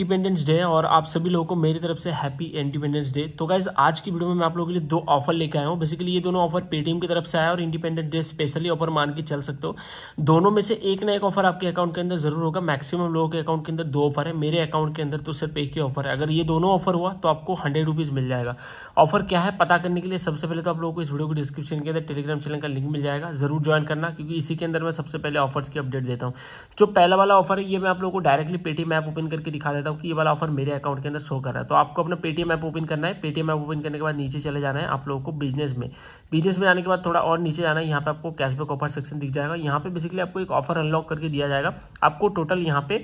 independence day है और आप सभी लोगों को मेरी तरफ से हैप्पी इंडिपेंडेंस डे तो गाइज आज की वीडियो में मैं आप लोगों के लिए दो ऑफर लेके आया हूँ बेसिकली ये दोनों ऑफर पेटीएम की तरफ से आया और इंडिपेंडेंस डे स्पेशली ऑफर मान के चल सकते हो दोनों में से एक ना एक ऑफर आपके अकाउंट के अंदर जरूर होगा मैक्सिमम लोगों के अकाउंट के अंदर दो ऑफर है मेरे अकाउंट के अंदर तो सिर्फ एक ही ऑफर है अगर ये दोनों ऑफर हुआ तो आपको हंड्रेड रुपीज मिल जाएगा ऑफर क्या है पता करने के लिए सबसे पहले तो आप लोगों को इस वीडियो को डिस्क्रिप्शन के अंदर टेलीग्राम चैनल का लिंक मिल जाएगा जरूर ज्वाइन करना क्योंकि इसी के अंदर मैं सबसे पहले ऑफर्स की अपडेट देता हूँ जो पहला वाला ऑफर है ये मैं आप लोगों को डायरेक्टली पेटीएम ऐप ओपन करके दिखा देता देता हूँ कि ये वाला ऑफर मेरे अकाउंट के अंदर शो कर रहा है तो आपको अपना पेटीएम ऐप ओपन करना है पेटीएम ऐप ओपन करने के बाद नीचे चले जाना है आप लोगों को बिजनेस में बिजनेस में आने के बाद थोड़ा और नीचे जाना है यहाँ पे आपको कैशबैक ऑफर सेक्शन दिख जाएगा यहाँ पे बेसिकली आपको एक ऑफर अनलॉक करके दिया जाएगा आपको टोटल यहाँ पे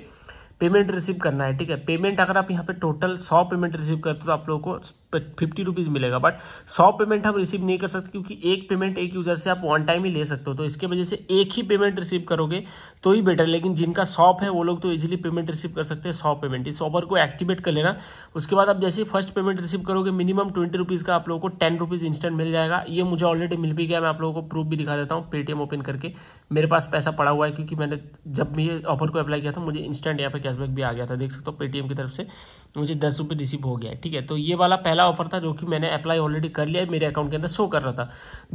पेमेंट रिसीव करना है ठीक है पेमेंट अगर आप यहाँ पे टोटल सौ पेमेंट रिसीव करते हो तो आप लोगों को फिफ्टी रुपीज़ मिलेगा बट सौ पेमेंट हम रिसीव नहीं कर सकते क्योंकि एक पेमेंट एक यूज़र से आप वन टाइम ही ले सकते हो तो इसके वजह से एक ही पेमेंट रिसीव करोगे तो ही बेटर लेकिन जिनका शॉप है वो लोग तो इजिली पेमेंट रिसीव कर सकते हैं सौ पेमेंट इस ऑफर को एक्टिवेट कर लेना उसके बाद आप जैसे ही फर्स्ट पेमेंट रिसीव करोगे मिनिमम ट्वेंटी रुपीज़ का आप लोगों को टेन रुपीज़ इंस्टेंट मिल जाएगा ये मुझे ऑलरेडी मिल भी गया मैं आप लोगों को प्रूफ भी दिखा देता हूँ पेटीएम ओपन करके मेरे पास पैसा पड़ा हुआ है क्योंकि मैंने जब भी ऑफर को अप्लाई किया था मुझे इंस्टेंट यहाँ पे कैशबैक भी आ गया था देख सकते हो पेटीएम की तरफ से मुझे दस रुपये रिसीव हो गया है ठीक है तो ये वाला पहला ऑफर था जो कि मैंने अप्लाई ऑलरेडी कर लिया है मेरे अकाउंट के अंदर शो कर रहा था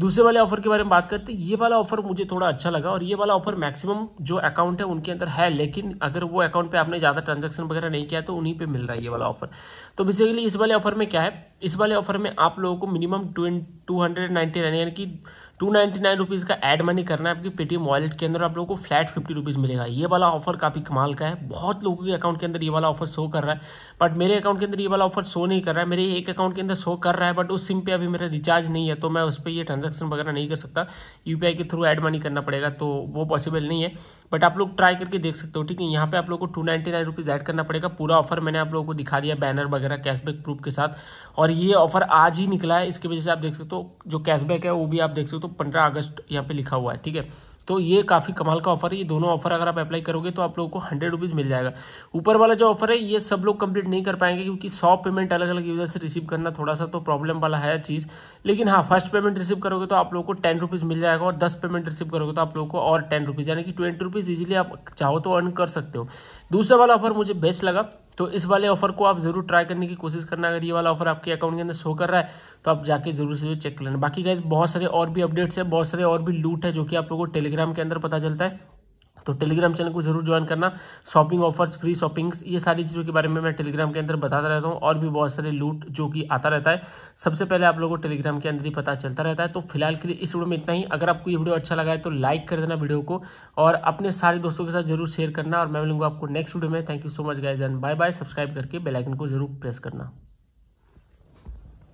दूसरे वाले ऑफर के बारे में बात करते ये वाला ऑफर मुझे थोड़ा अच्छा लगा और ये वाला ऑफर मैक्सिमम जो अकाउंट है उनके अंदर है लेकिन अगर वो अकाउंट पे आपने ज़्यादा ट्रांजेक्शन वगैरह नहीं किया तो उन्हीं पर मिल रहा है ये वाला ऑफर तो बेसिकली इस वाले ऑफर में क्या है इस वाले ऑफर में आप लोगों को मिनिमम टू हंड्रेड नाइन्टी यानी कि टू नाइन्टी नाइन रुपीज़ का एड मनी करना है आपकी पेटीएम वॉलेट के अंदर आप लोगों को फ्लैट फिफ्टी रुपीज़ मिलेगा ये वाला ऑफर काफ़ी कमाल का है बहुत लोगों के अकाउंट के अंदर ये वाला ऑफर शो कर रहा है बट मेरे अकाउंट के अंदर ये वाला ऑफर शो नहीं कर रहा है मेरे एक अकाउंट के अंदर शो कर रहा है बट उस सिम पे अभी मेरा रिचार्ज नहीं है तो मैं उस पर ये ट्रांजेक्शन वगैरह नहीं कर सकता यू के थ्रू एड मनी करना पड़ेगा तो वो पॉसिबल नहीं है बट आप लोग ट्राई करके देख सकते हो ठीक है यहाँ पे आप लोग को two ninety nine rupees add करना पड़ेगा पूरा ऑफर मैंने आप लोगों को दिखा दिया बैनर वगैरह कैशबैक प्रूफ के साथ और ये ऑफर आज ही निकला है इसकी वजह से आप देख सकते हो जो कैशबैक है वो भी आप देख सकते हो तो पंद्रह अगस्त यहाँ पे लिखा हुआ है ठीक है तो ये काफ़ी कमाल का ऑफर है ये दोनों ऑफर अगर आप अप्लाई करोगे तो आप लोगों को हंड्रेड रुपीज़ मिल जाएगा ऊपर वाला जो ऑफर है ये सब लोग कंप्लीट नहीं कर पाएंगे क्योंकि सौ पेमेंट अलग अलग यूज़र से रिसीव करना थोड़ा सा तो प्रॉब्लम वाला है चीज़ लेकिन हाँ फर्स्ट पेमेंट रिसीव करोगे तो आप लोग को टेन रुपीज़ मिल जाएगा और दस पेमेंट रिसीव करोगे तो आप लोग को और टेन रुपीज़ यानी कि ट्वेंटी रुपीज़ इजिली आप चाहो तो अर्न कर सकते हो दूसरा वाला ऑफर मुझे बेस्ट लगा तो इस वाले ऑफर को आप जरूर ट्राई करने की कोशिश करना अगर ये वाला ऑफर आपके अकाउंट के अंदर शो कर रहा है तो आप जाके जरूर से चेक कर लेना बाकी गाइज बहुत सारे और भी अपडेट्स है बहुत सारे और भी लूट है जो कि आप लोगों को टेलीग्राम के अंदर पता चलता है तो टेलीग्राम चैनल को जरूर ज्वाइन करना शॉपिंग ऑफर्स फ्री शॉपिंग्स ये सारी चीज़ों के बारे में मैं टेलीग्राम के अंदर बताता रहता हूँ और भी बहुत सारे लूट जो कि आता रहता है सबसे पहले आप लोगों को टेलीग्राम के अंदर ही पता चलता रहता है तो फिलहाल के लिए इस वीडियो में इतना ही अगर आपको ये वीडियो अच्छा लगा है तो लाइक कर देना वीडियो को और अपने सारे दोस्तों के साथ जरूर शेयर करना और मैं मिलूंगा आपको नेक्स्ट वीडियो में thank you so much guys and bye bye subscribe करके बेलाइकन को जरूर प्रेस करना